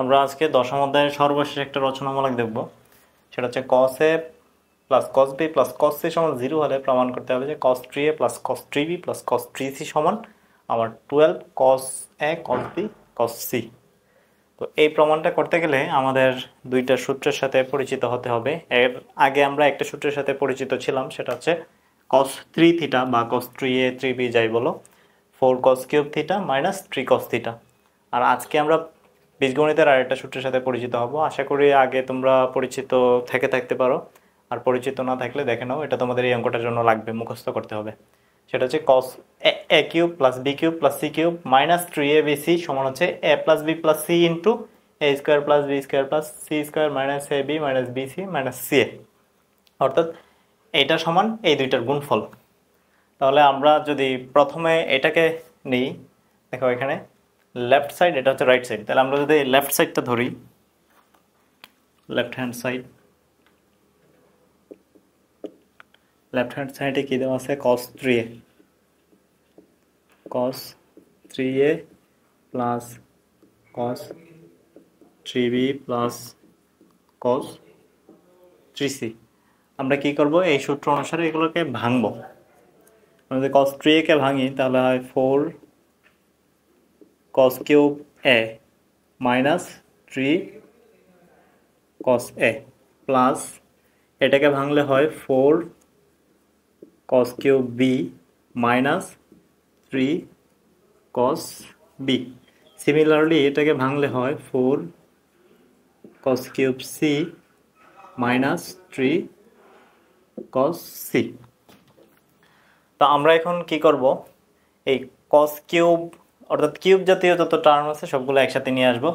আমরা আজকে দশম অধ্যায়ের সর্বশেষ একটা রচনামূলক দেখব সেটা হচ্ছে cos A plus cos B plus cos C সমান জিরো হলে প্রমাণ করতে হবে যে cos three A plus cos three B plus cos three C সমান আমার twelve cos A cos B cos C তো এই প্রমাণটা করতে গেলে আমাদের দুইটা সূত্রের সাথে পরিচিত হতে হবে এর আগে আমরা একটা সূত্রের সাথে পরিচিত ছিলাম সেটা হচ্ছে কস থ্রি থিটা বা cos three A three B যাই বলো four cos cube theta minus three cos theta আর আজকে আমরা বীজগণিতের আরেকটা সূত্রের সাথে পরিচিত হব আশা করি আগে তোমরা পরিচিত থেকে থাকতে পারো আর পরিচিত না থাকলে দেখে নাও এটা তোমাদের এই অঙ্কটার জন্য লাগবে মুখস্থ করতে হবে সেটা হচ্ছে cos A cube plus B cube plus C cube minus three A B C সমান হচ্ছে A plus B plus C into A square plus B square plus C square minus A B minus B C minus C A অর্থাৎ এটা সমান এই দুইটার গুণফল তাহলে আমরা যদি প্রথমে এটাকে নিই দেখো এখানে লেফট সাইড এটা হচ্ছে রাইট সাইড তাহলে আমরা যদি লেফট সাইডটা ধরি left hand side left hand সাইডে কী দেওয়া আছে cos three A cos three A plus cos three B plus cos three C আমরা কী করবো এই সূত্র অনুসারে এগুলোকে ভাঙব আমরা যদি কস থ্রি একে ভাঙি তাহলে হয় four cos cube a minus 3 cos a plus এটাকে ভাঙলে হয় 4 cos cube b minus 3 cos b similarly এটাকে ভাঙলে হয় 4 cos cube c minus 3 cos c তো আমরা এখন কি করব এই cos cube অর্থাৎ কিউব জাতীয় যত টার্ম আছে সবগুলো একসাথে নিয়ে আসবো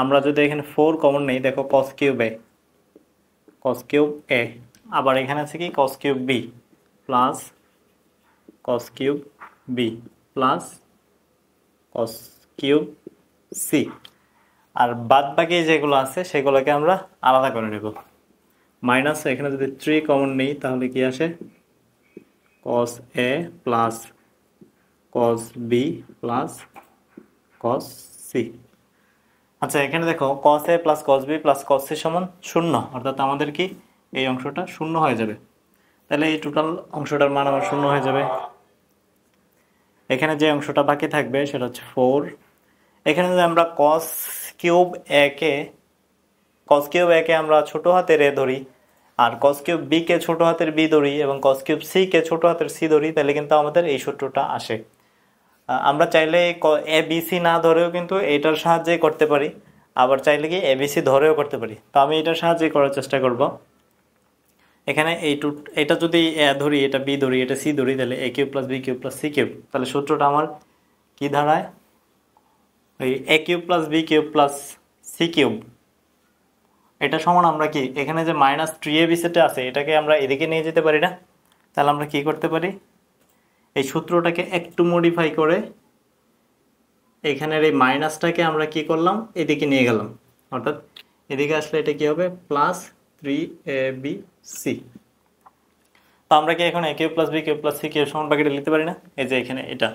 আমরা যদি এখানে ফোর কমন নেই দেখো কস কিউব এ কস কিউব এ আবার এখানে আছে কি cos cube B plus cos cube B plus cos cube C আর বাদ বাকি যেগুলো আছে সেগুলোকে আমরা আলাদা করে নেব মাইনাস এখানে যদি থ্রি কমন নেই তাহলে কি আসে cos A plus cos B plus cos C আচ্ছা এখানে দেখো cos a plus cos B plus cos C সমান শূন্য অর্থাৎ আমাদের কি এই অংশটা শূন্য হয়ে যাবে তাহলে এই টোটাল অংশটার মান আমার শূন্য হয়ে যাবে এখানে যে অংশটা বাকি থাকবে সেটা হচ্ছে ফোর এখানে যদি আমরা cos কিউব একে cos কিউব একে আমরা ছোটো হাতের এ ধরি আর cos কিউব বিকে ছোটো হাতের বি ধরি এবং cos কিউব কে ছোটো হাতের সি ধরি তাহলে কিন্তু আমাদের এই সূত্রটা আসে আমরা চাইলে এ বিসি না ধরেও কিন্তু এটার সাহায্যে করতে পারি আবার চাইলে কি এবিসি ধরেও করতে পারি তো আমি এটার সাহায্যে করার চেষ্টা করব এখানে এই টু এটা যদি এ ধরি এটা বি ধরি এটা সি ধরি তাহলে A cube plus B cube plus C cube তাহলে সূত্রটা আমার কী দাঁড়ায় ওই A cube plus B cube plus C cube এটা সমান আমরা কি এখানে যে মাইনাস থ্রি এ বিসিটা আছে এটাকে আমরা এদিকে নিয়ে যেতে পারি না তাহলে আমরা কি করতে পারি এই সূত্রটাকে একটু মডিফাই করে এখানের এই মাইনাসটাকে আমরা কি করলাম এদিকে নিয়ে গেলাম অর্থাৎ এদিকে আসলে এটা কি হবে plus three A B C তো আমরা কি এখন A cube plus B cube plus C cube সমান বাকিটা লিখতে পারি না এই যে এখানে এটা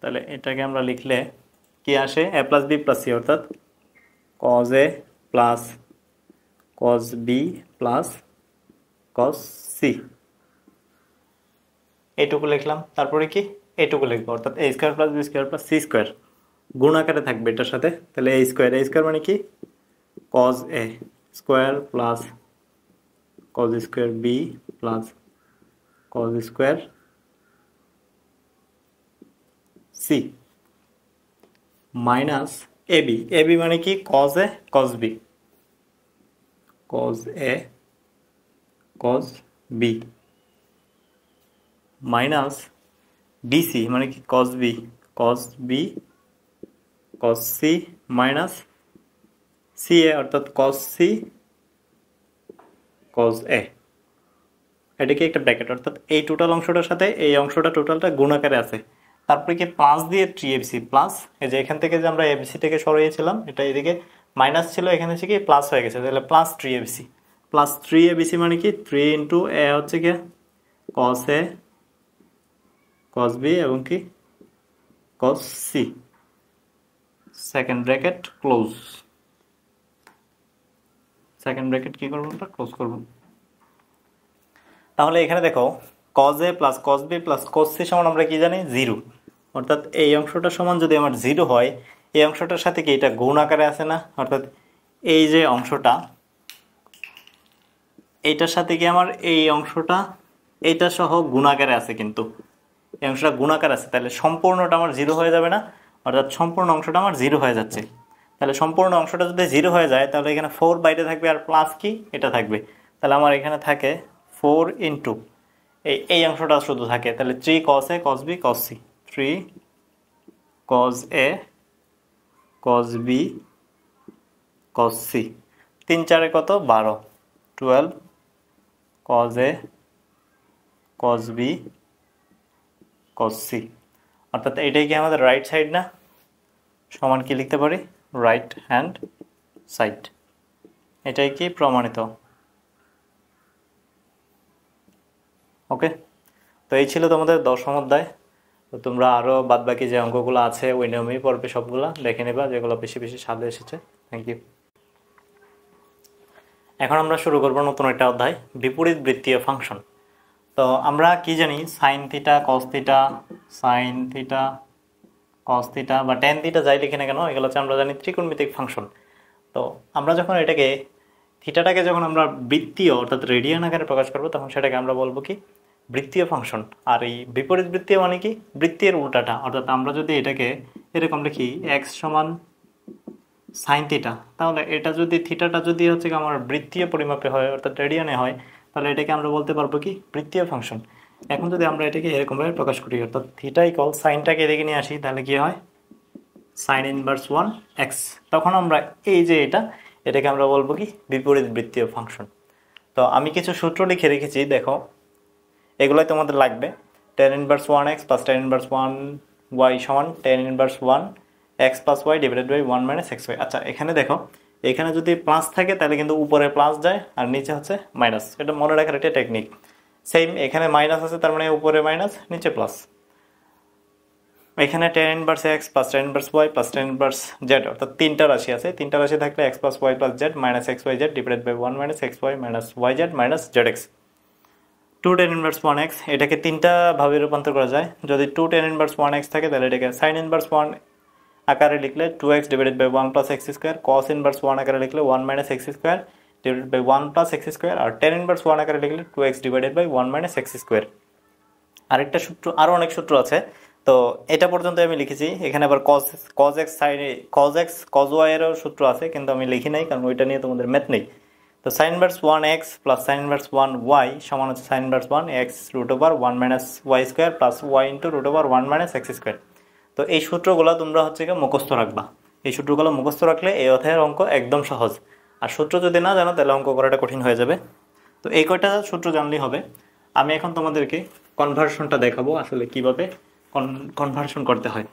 তাহলে এটাকে আমরা লিখলে কি আসে A plus B plus C অর্থাৎ cos A plus cos B plus cos C এইটুকু লিখলাম তারপরে কি এইটুকু লিখবো অর্থাৎ A square plus B square plus C square গুণ আকারে থাকবে এটার সাথে তাহলে এ স্কোয়ার এ স্কোয়ার মানে কি cos A square plus cos square B plus cos square C minus A B A B মানে কি cos A cos B cos A cos B minus BC মানে কি cos B cos B cos C minus C A অর্থাৎ cos C কস এ এটাকে একটা bracket অর্থাৎ এই total অংশটার সাথে এই অংশটা টোটালটা গুণাকারে আছে তারপরে কি প্লাস দিয়ে থ্রি এফ সি প্লাস এই যে এখান থেকে যে আমরা এফ সি এফসিটাকে সরিয়েছিলাম এটা এদিকে মাইনাস ছিল এখানে হচ্ছে কি প্লাস হয়ে গেছে তাহলে plus three F C plus three A ABC মানে কি থ্রি ইন্টু এ হচ্ছে কি কস এ cos b এবং কি cos c second bracket close second bracket কি করব আমরা ক্লোজ করব তাহলে এখানে দেখো cos a plus cos b plus cos c সমান আমরা কি জানি জিরো অর্থাৎ এই অংশটা সমান যদি আমার জিরো হয় এই অংশটার সাথে কি এটা গুণ আকারে আছে না অর্থাৎ এই যে অংশটা এইটার সাথে কি আমার এই অংশটা এইটা সহ গুণ আকারে আছে কিন্তু এই অংশটা গুণাকার আছে তাহলে সম্পূর্ণটা আমার জিরো হয়ে যাবে না অর্থাৎ সম্পূর্ণ অংশটা আমার জিরো হয়ে যাচ্ছে তাহলে সম্পূর্ণ অংশটা যদি জিরো হয়ে যায় তাহলে এখানে ফোর বাইরে থাকবে আর প্লাস কি এটা থাকবে তাহলে আমার এখানে থাকে ফোর ইন্টু এই এই অংশটা শুধু থাকে তাহলে three cos A cos B cos C three cos A cos B cos C তিন চারে কত বারো twelve cos A cos B cos C অর্থাৎ এটাই কি আমাদের রাইট সাইড না সমান কি লিখতে পারি রাইট হ্যান্ড সাইড এটাই কি প্রমাণিত ওকে তো এই ছিল তোমাদের দশম অধ্যায় তো তোমরা আরও বাদবাকি যে অঙ্কগুলো আছে ওই নিয়মেই পড়বে সবগুলো দেখে নেবা যেগুলো বেশি বেশি সালে এসেছে থ্যাংক ইউ এখন আমরা শুরু করবো নতুন একটা অধ্যায় বিপরীত বৃত্তীয় ফাংশন তো আমরা কি জানি sine theta cos theta sine theta cos বা টেন থিটা যাই লিখি না কেন এগুলো হচ্ছে আমরা জানি ত্রিকোণমিতিক ফাংশন তো আমরা যখন এটাকে থিটাটাকে যখন আমরা বৃত্তীয় অর্থাৎ রেডিয়ান আকারে প্রকাশ করবো তখন সেটাকে আমরা বলবো কি বৃত্তীয় ফাংশন আর এই বিপরীত বৃত্তীয় মানে কি বৃত্তির উল্টাটা অর্থাৎ আমরা যদি এটাকে এরকম লিখি এক্স সমান সাইন থিটা তাহলে এটা যদি থিটাটা যদি হচ্ছে আমার বৃত্তীয় পরিমাপে হয় অর্থাৎ রেডিয়ানে হয় তাহলে এটাকে আমরা বলতে পারবো কি বৃত্তীয় ফাংশন এখন যদি আমরা এটাকে এরকমভাবে প্রকাশ করি অর্থাৎ থিটা ইকল সাইনটাকে এদিকে নিয়ে আসি তাহলে কি হয় সাইন ইনভার্স ওয়ান এক্স তখন আমরা এই যে এটা এটাকে আমরা বলবো কি বিপরীত বৃত্তীয় ফাংশন তো আমি কিছু সূত্র লিখে রেখেছি দেখো এগুলোই তোমাদের লাগবে tan inverse one X plus tan inverse one Y সমান tan inverse one X plus Y divided by one minus X Y আচ্ছা এখানে দেখো এখানে যদি প্লাস থাকে তাহলে কিন্তু উপরে প্লাস যায় আর নিচে হচ্ছে মাইনাস এটা মনে রাখার একটা টেকনিক সেম এখানে মাইনাস আছে তার মানে উপরে মাইনাস নিচে প্লাস এখানে tan inverse X plus tan inverse Y plus tan inverse Z অর্থাৎ তিনটা রাশি আছে তিনটা রাশি থাকলে X plus Y plus Z minus X Y Z divide by one minus X Y minus Y Z minus Z X two tan inverse one X এটাকে তিনটা ভাবে রূপান্তর করা যায় যদি two tan inverse one X থাকে তাহলে এটাকে সাইন ইনভার্স ওয়ান আকারে লিখলে two X divided by one plus X square cos inverse one আকারে লিখলে one minus X square divided by one plus X square আর টেন ইনভার্স ওয়ান আকারে লিখলে two X divided by one minus X square আরেকটা সূত্র আরও অনেক সূত্র আছে তো এটা পর্যন্ত আমি লিখেছি এখানে আবার কজ কজ এক্স সাইনে কজ এক্স কজ ওয়াইয়েরও সূত্র আছে কিন্তু আমি লিখি নাই কারণ ওইটা নিয়ে তোমাদের ম্যাথ নেই তো sine inverse one X plus sine inverse one Y সমান হচ্ছে sine inverse one X root over one minus Y square plus Y into root over one minus X square তো এই সূত্রগুলো তোমরা হচ্ছে গিয়ে মুখস্থ রাখবা এই সূত্রগুলো মুখস্থ রাখলে এই অধ্যায়ের অঙ্ক একদম সহজ আর সূত্র যদি না জানো তাহলে অঙ্ক করাটা কঠিন হয়ে যাবে তো এই কয়টা সূত্র জানলেই হবে আমি এখন তোমাদেরকে কনভার্সনটা দেখাবো আসলে কিভাবে কনভার্সন করতে হয়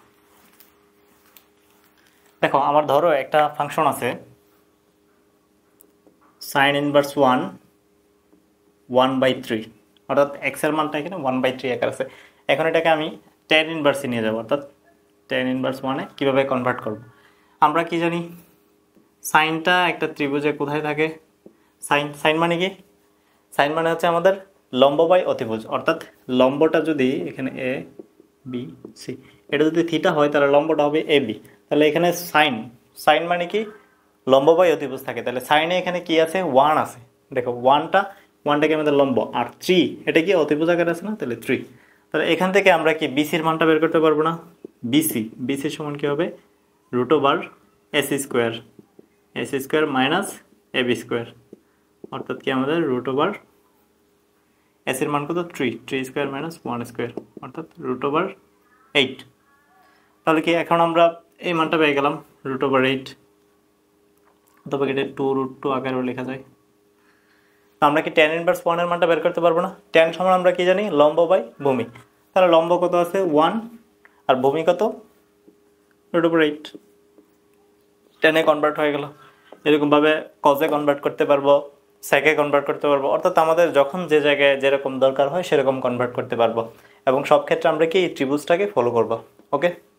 দেখো আমার ধরো একটা ফাংশন আছে sine inverse one one by three অর্থাৎ এক্সের মানটা এখানে ওয়ান বাই থ্রি একার আছে এখন এটাকে আমি টেন ইনভার্সে নিয়ে যাবো অর্থাৎ টেন ইনভার্স মানে কীভাবে কনভার্ট করব আমরা কি জানি সাইনটা একটা ত্রিভুজে কোথায় থাকে সাইন সাইন মানে কি সাইন মানে হচ্ছে আমাদের লম্ব বাই অতিভুজ অর্থাৎ লম্বটা যদি এখানে এ বি সি এটা যদি থিটা হয় তাহলে লম্বটা হবে এ বি তাহলে এখানে সাইন সাইন মানে কি লম্ব বাই অতিভুজ থাকে তাহলে সাইনে এখানে কি আছে ওয়ান আছে দেখো ওয়ানটা ওয়ানটাকে আমাদের লম্ব আর থ্রি এটা কি অতিভুজ আকার আছে না তাহলে থ্রি তাহলে এখান থেকে আমরা কি বিসির মানটা বের করতে পারবো না বিসি বিসি সমান কী হবে root over S square S square minus A B square অর্থাৎ কি আমাদের রুট ওভার এসের মান কত three three square minus one square অর্থাৎ রুট ওভার এইট তাহলে কি এখন আমরা এই মানটা পেয়ে গেলাম রুট ওভার এইট অথবা এটা টু রুট টু আকারেও লেখা যায় তো আমরা কি টেন ইনভার্স ওয়ানের মানটা বের করতে পারবো না টেন সমান আমরা কি জানি লম্ব বাই ভূমি তাহলে লম্ব কত আছে ওয়ান আর ভূমি কত রুট ওপর এইট টেনে কনভার্ট হয়ে গেল এরকমভাবে কজে কনভার্ট করতে পারবো স্যাকে কনভার্ট করতে পারবো অর্থাৎ আমাদের যখন যে জায়গায় যেরকম দরকার হয় সেরকম কনভার্ট করতে পারবো এবং সব ক্ষেত্রে আমরা কি এই ত্রিভুজটাকে ফলো করবো ওকে